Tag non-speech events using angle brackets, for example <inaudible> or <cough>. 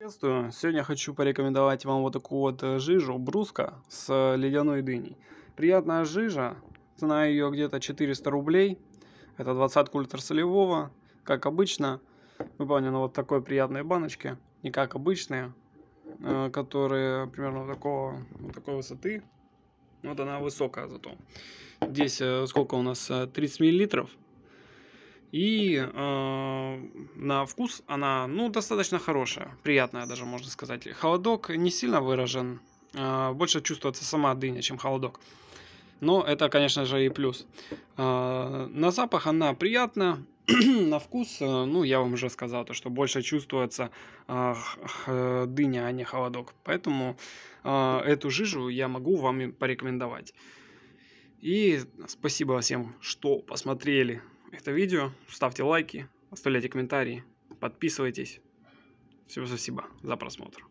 Приветствую! Сегодня хочу порекомендовать вам вот такую вот э, жижу бруска с э, ледяной дыней. Приятная жижа, цена ее где-то 400 рублей. Это 20 ультрасолевого, как обычно. Выполнена вот такой приятной баночке, не как обычные, э, которые примерно вот такого, вот такой высоты. Вот она высокая зато. Здесь сколько у нас? 30 миллилитров. И э, на вкус она, ну, достаточно хорошая, приятная даже, можно сказать. Холодок не сильно выражен, э, больше чувствуется сама дыня, чем холодок. Но это, конечно же, и плюс. Э, на запах она приятна, <clears throat> на вкус, ну, я вам уже сказал, то, что больше чувствуется э, э, дыня, а не холодок. Поэтому э, эту жижу я могу вам порекомендовать. И спасибо всем, что посмотрели это видео, ставьте лайки, оставляйте комментарии, подписывайтесь. Всего спасибо за просмотр.